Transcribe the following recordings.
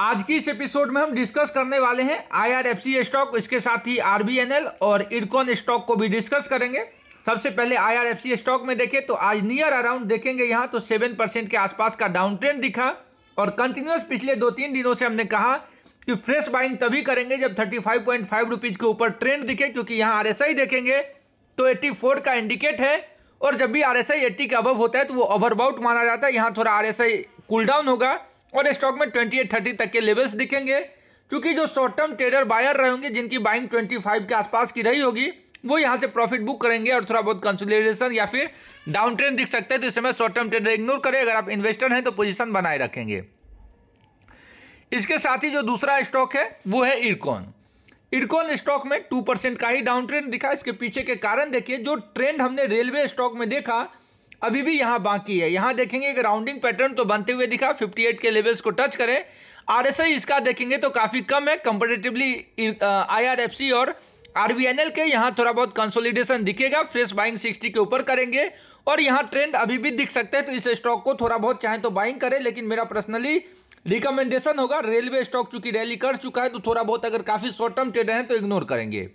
आज की इस एपिसोड में हम डिस्कस करने वाले हैं आईआरएफसी स्टॉक इसके साथ ही आरबीएनएल और इडकॉन स्टॉक को भी डिस्कस करेंगे सबसे पहले आईआरएफसी स्टॉक में देखें तो आज नियर अराउंड देखेंगे यहाँ तो सेवन परसेंट के आसपास का डाउन ट्रेंड दिखा और कंटिन्यूस पिछले दो तीन दिनों से हमने कहा कि फ्रेश बाइंग तभी करेंगे जब thirty five point five rupees के ऊपर ट्रेंड दिखे क्योंकि यहाँ आर एस आई देखेंगे तो एट्टी फोर का इंडिकेट है और जब भी आर एस आई एट्टी के अबव होता है तो वो ओवरबाउट माना जाता है यहाँ थोड़ा R S I cool down होगा और स्टॉक में ट्वेंटी एट थर्टी तक के लेवल्स दिखेंगे क्योंकि जो शॉर्ट टर्म ट्रेडर बायर रहे होंगे जिनकी बाइंग ट्वेंटी फाइव के आसपास की रही होगी वो यहाँ से प्रॉफिट बुक करेंगे और थोड़ा बहुत कंसोलिडेशन या फिर डाउन ट्रेंड दिख सकते हैं तो इस समय शॉर्ट टर्म ट्रेडर इग्नोर करें अगर आप इन्वेस्टर हैं तो पोजिशन बनाए रखेंगे इसके साथ ही जो दूसरा स्टॉक है वो है इरकॉन इरकॉन स्टॉक में टू परसेंट का ही डाउन ट्रेंड दिखा इसके पीछे के कारण देखिए जो ट्रेंड हमने रेलवे स्टॉक में देखा अभी भी यहाँ बाकी है यहाँ देखेंगे एक राउंडिंग पैटर्न तो बनते हुए दिखा 58 के लेवल्स को टच करें आई इसका देखेंगे तो काफ़ी कम है एफ सी और एल के यहाँ थोड़ा बहुत कंसोलिडेशन दिखेगा फ्रेश बाइंग 60 के ऊपर करेंगे और यहाँ ट्रेंड अभी भी दिख सकते हैं तो इस स्टॉक को थोड़ा बहुत चाहे तो बाइंग करें लेकिन मेरा पर्सनली रिकमेंडेशन होगा रेलवे स्टॉक चूंकि रैली कर चुका है तो थोड़ा बहुत अगर काफ़ी शॉर्ट टर्म ट्रेड हैं तो इग्नोर करेंगे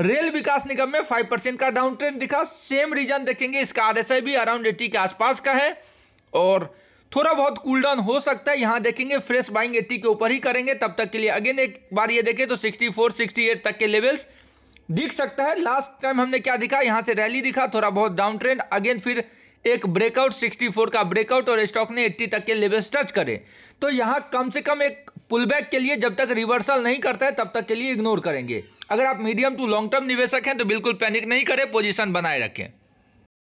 रेल विकास निगम में फाइव परसेंट का डाउन ट्रेंड दिखा सेम रीजन देखेंगे इसका आर एस भी अराउंड एट्टी के आसपास का है और थोड़ा बहुत कूल डाउन हो सकता है यहाँ देखेंगे फ्रेश बाइंग एट्टी के ऊपर ही करेंगे तब तक के लिए अगेन एक बार ये देखें तो सिक्सटी फोर सिक्सटी एट तक के लेवल्स दिख सकता है लास्ट टाइम हमने क्या दिखा यहाँ से रैली दिखा थोड़ा बहुत डाउन ट्रेंड अगेन फिर एक ब्रेकआउट 64 का ब्रेकआउट और स्टॉक ने 80 तक के लेवल्स टच करे तो यहाँ कम से कम एक पुल बैक के लिए जब तक रिवर्सल नहीं करता है तब तक के लिए इग्नोर करेंगे अगर आप मीडियम टू लॉन्ग टर्म निवेशक हैं तो बिल्कुल पैनिक नहीं करें पोजीशन बनाए रखें